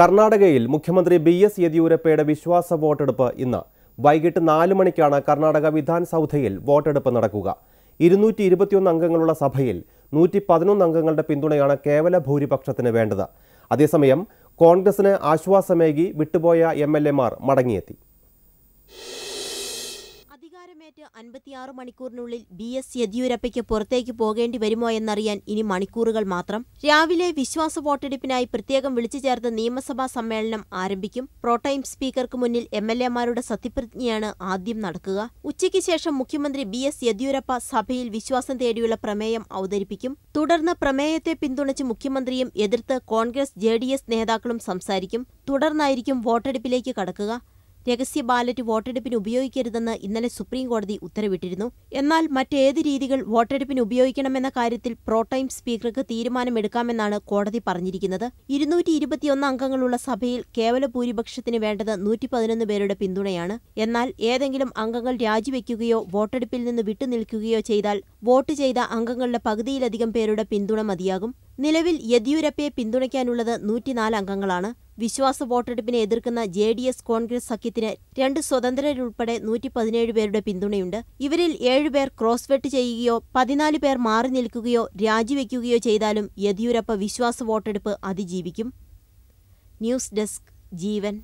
കർണാടകയിൽ മുഖ്യമന്ത്രി B S യെദ്യൂരപ്പയുടെ വിശ്വാസ വോട്ടെടുപ്പ് ഇന്ന് വൈകിട്ട് നാല് മണിക്കാണ് കർണാടക വിധാൻ വോട്ടെടുപ്പ് നടക്കുക ഇരുന്നൂറ്റി ഇരുപത്തിയൊന്ന് അംഗങ്ങളുള്ള സഭയിൽ നൂറ്റി പതിനൊന്ന് അംഗങ്ങളുടെ പിന്തുണയാണ് കേവല ഭൂരിപക്ഷത്തിന് വേണ്ടത് അതേസമയം കോൺഗ്രസിന് ആശ്വാസമേകി വിട്ടുപോയ എം എൽ എമാർ മടങ്ങിയെത്തി അധികാരമേറ്റ് അൻപത്തിയാറ് മണിക്കൂറിനുള്ളിൽ ബി എസ് യെദ്യൂരപ്പയ്ക്ക് പുറത്തേക്ക് പോകേണ്ടി വരുമോ എന്നറിയാൻ ഇനി മണിക്കൂറുകൾ മാത്രം രാവിലെ വിശ്വാസ വോട്ടെടുപ്പിനായി പ്രത്യേകം വിളിച്ചു ചേർത്ത നിയമസഭാ സമ്മേളനം ആരംഭിക്കും പ്രോടൈം സ്പീക്കർക്ക് മുന്നിൽ എം എൽ എമാരുടെ സത്യപ്രതിജ്ഞയാണ് ആദ്യം നടക്കുക ഉച്ചയ്ക്ക് ശേഷം മുഖ്യമന്ത്രി ബി എസ് യെദ്യൂരപ്പ സഭയിൽ വിശ്വാസം തേടിയുള്ള പ്രമേയം അവതരിപ്പിക്കും തുടർന്ന് പ്രമേയത്തെ പിന്തുണച്ച് മുഖ്യമന്ത്രിയും എതിർത്ത് കോൺഗ്രസ് ജെ നേതാക്കളും സംസാരിക്കും തുടർന്നായിരിക്കും വോട്ടെടുപ്പിലേക്ക് കടക്കുക രഹസ്യ ബാലറ്റ് വോട്ടെടുപ്പിന് ഉപയോഗിക്കരുതെന്ന് ഇന്നലെ സുപ്രീം കോടതി ഉത്തരവിട്ടിരുന്നു എന്നാൽ മറ്റേത് രീതികൾ വോട്ടെടുപ്പിന് ഉപയോഗിക്കണമെന്ന കാര്യത്തിൽ പ്രോടൈം സ്പീക്കർക്ക് തീരുമാനമെടുക്കാമെന്നാണ് കോടതി പറഞ്ഞിരിക്കുന്നത് ഇരുന്നൂറ്റി ഇരുപത്തിയൊന്ന് അംഗങ്ങളുള്ള സഭയിൽ കേവല ഭൂരിപക്ഷത്തിന് വേണ്ടത് നൂറ്റി പതിനൊന്ന് പേരുടെ പിന്തുണയാണ് എന്നാൽ ഏതെങ്കിലും അംഗങ്ങൾ രാജിവെക്കുകയോ വോട്ടെടുപ്പിൽ നിന്ന് വിട്ടുനിൽക്കുകയോ ചെയ്താൽ വോട്ട് ചെയ്ത അംഗങ്ങളുടെ പകുതിയിലധികം പേരുടെ പിന്തുണ മതിയാകും നിലവിൽ യെദ്യൂരപ്പയെ പിന്തുണയ്ക്കാനുള്ളത് നൂറ്റിനാല് അംഗങ്ങളാണ് വിശ്വാസ വോട്ടെടുപ്പിനെ എതിർക്കുന്ന ജെ ഡി എസ് കോൺഗ്രസ് സഖ്യത്തിന് രണ്ട് സ്വതന്ത്രരുൾപ്പെടെ നൂറ്റി പതിനേഴ് പേരുടെ പിന്തുണയുണ്ട് ഇവരിൽ ഏഴുപേർ ക്രോസ് വെട്ട് ചെയ്യുകയോ പതിനാല് പേർ മാറി നിൽക്കുകയോ രാജിവെക്കുകയോ ചെയ്താലും യെദ്യൂരപ്പ വിശ്വാസ വോട്ടെടുപ്പ് അതിജീവിക്കും ന്യൂസ് ഡെസ്ക് ജീവൻ